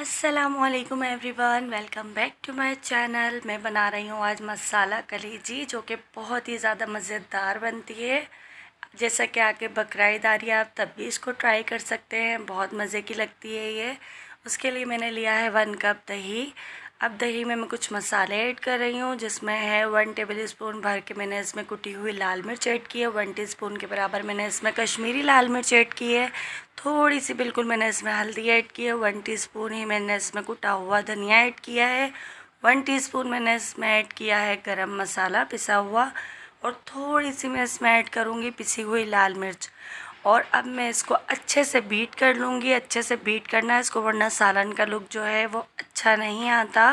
असलम वन welcome back to my channel मैं बना रही हूँ आज मसाला कलेजी जो कि बहुत ही ज़्यादा मज़ेदार बनती है जैसा कि आके बकराईद आ रही है आप तब भी इसको ट्राई कर सकते हैं बहुत मज़े की लगती है ये उसके लिए मैंने लिया है वन कप दही अब दही में मैं कुछ मसाले ऐड कर रही हूँ जिसमें है वन टेबल स्पून भर के मैंने इसमें कुटी हुई लाल मिर्च ऐड की है वन टीस्पून के बराबर मैंने इसमें कश्मीरी लाल मिर्च ऐड की है थोड़ी सी बिल्कुल मैंने इसमें हल्दी ऐड की है वन टीस्पून ही मैंने इसमें कुटा हुआ धनिया ऐड किया है वन स्पून मैंने इसमें ऐड किया है गर्म मसाला पिसा हुआ और थोड़ी सी मैं इसमें ऐड करूँगी पिसी हुई लाल मिर्च और अब मैं इसको अच्छे से बीट कर लूँगी अच्छे से बीट करना है इसको वरना सालन का लुक जो है वो अच्छा नहीं आता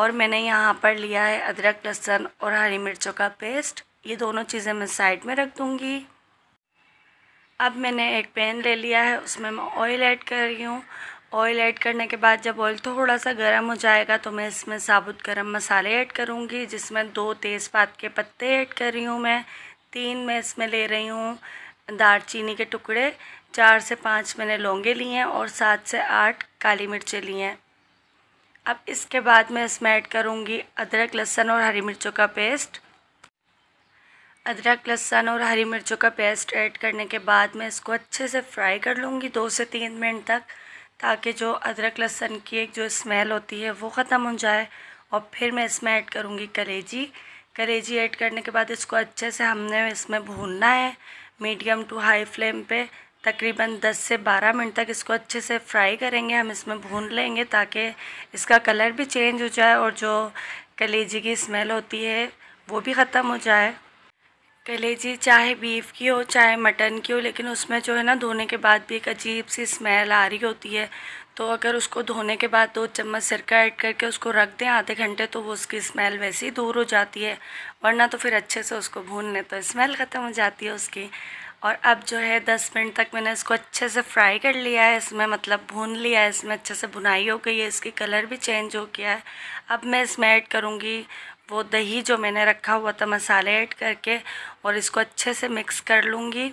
और मैंने यहाँ पर लिया है अदरक लहसुन और हरी मिर्चों का पेस्ट ये दोनों चीज़ें मैं साइड में रख दूँगी अब मैंने एक पैन ले लिया है उसमें मैं ऑयल ऐड कर रही हूँ ऑयल ऐड करने के बाद जब ऑयल थोड़ा सा गर्म हो जाएगा तो मैं इसमें साबुत गर्म मसाले ऐड करूँगी जिसमें दो तेज़पात के पत्ते ऐड कर रही हूँ मैं तीन मैं इसमें ले रही हूँ दालचीनी के टुकड़े चार से पाँच मैंने लौंगे लिए हैं और सात से आठ काली मिर्चें लिए हैं अब इसके बाद मैं इसमें ऐड करूँगी अदरक लहसन और हरी मिर्चों का पेस्ट अदरक लहसन और हरी मिर्चों का पेस्ट ऐड करने के बाद मैं इसको अच्छे से फ्राई कर लूँगी दो से तीन मिनट तक ताकि जो अदरक लहसन की एक जो स्मेल होती है वो ख़त्म हो जाए और फिर मैं इसमें ऐड करूँगी कलेजी कलेजी ऐड करने के बाद इसको अच्छे से हमने इसमें भूनना है मीडियम टू हाई फ्लेम पे तकरीबन 10 से 12 मिनट तक इसको अच्छे से फ्राई करेंगे हम इसमें भून लेंगे ताकि इसका कलर भी चेंज हो जाए और जो कलेजी की स्मेल होती है वो भी ख़त्म हो जाए कलेजी चाहे बीफ की हो चाहे मटन की हो लेकिन उसमें जो है ना धोने के बाद भी एक अजीब सी स्मेल आ रही होती है तो अगर उसको धोने के बाद दो चम्मच सिरका ऐड करके उसको रख दें आधे घंटे तो वो उसकी स्मेल वैसे ही दूर हो जाती है वरना तो फिर अच्छे से उसको भून लें तो स्मेल ख़त्म हो जाती है उसकी और अब जो है दस मिनट तक मैंने इसको अच्छे से फ्राई कर लिया है इसमें मतलब भून लिया है इसमें अच्छे से भुनाई हो गई है इसकी कलर भी चेंज हो गया है अब मैं इसमें ऐड करूँगी वो दही जो मैंने रखा हुआ था मसाले ऐड करके और इसको अच्छे से मिक्स कर लूँगी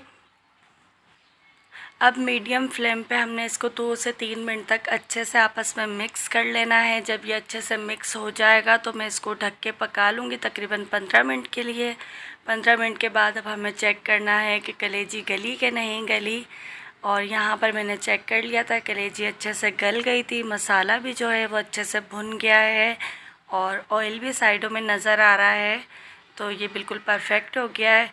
अब मीडियम फ्लेम पे हमने इसको दो से तीन मिनट तक अच्छे से आपस में मिक्स कर लेना है जब ये अच्छे से मिक्स हो जाएगा तो मैं इसको ढक के पका लूँगी तकरीबन पंद्रह मिनट के लिए पंद्रह मिनट के बाद अब हमें चेक करना है कि कलेजी गली के नहीं गली और यहाँ पर मैंने चेक कर लिया था कलेजी अच्छे से गल गई थी मसाला भी जो है वो अच्छे से भुन गया है और ऑयल भी साइडों में नज़र आ रहा है तो ये बिल्कुल परफेक्ट हो गया है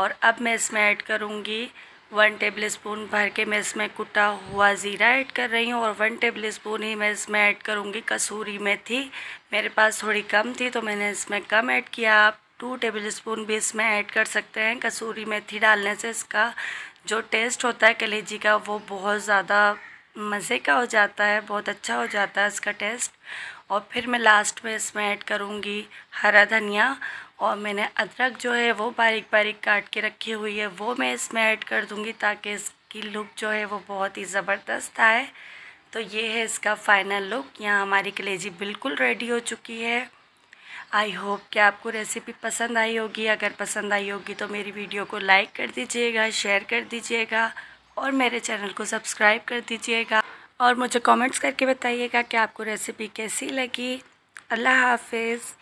और अब मैं इसमें ऐड करूँगी वन टेबल स्पून भर के मैं इसमें कुटा हुआ ज़ीरा ऐड कर रही हूँ और वन टेबल स्पून ही मैं इसमें ऐड करूँगी कसूरी मेथी मेरे पास थोड़ी कम थी तो मैंने इसमें कम ऐड किया आप टू टेबल स्पून भी इसमें ऐड कर सकते हैं कसूरी मेथी डालने से इसका जो टेस्ट होता है कलेजी का वो बहुत ज़्यादा मज़े का हो जाता है बहुत अच्छा हो जाता है इसका टेस्ट और फिर मैं लास्ट में इसमें ऐड करूँगी हरा धनिया और मैंने अदरक जो है वो बारीक बारीक काट के रखी हुई है वो मैं इसमें ऐड कर दूँगी ताकि इसकी लुक जो है वो बहुत ही ज़बरदस्त आए तो ये है इसका फ़ाइनल लुक यहाँ हमारी कलेजी बिल्कुल रेडी हो चुकी है आई होप कि आपको रेसिपी पसंद आई होगी अगर पसंद आई होगी तो मेरी वीडियो को लाइक कर दीजिएगा शेयर कर दीजिएगा और मेरे चैनल को सब्सक्राइब कर दीजिएगा और मुझे कमेंट्स करके बताइएगा कि आपको रेसिपी कैसी लगी अल्लाह हाफिज़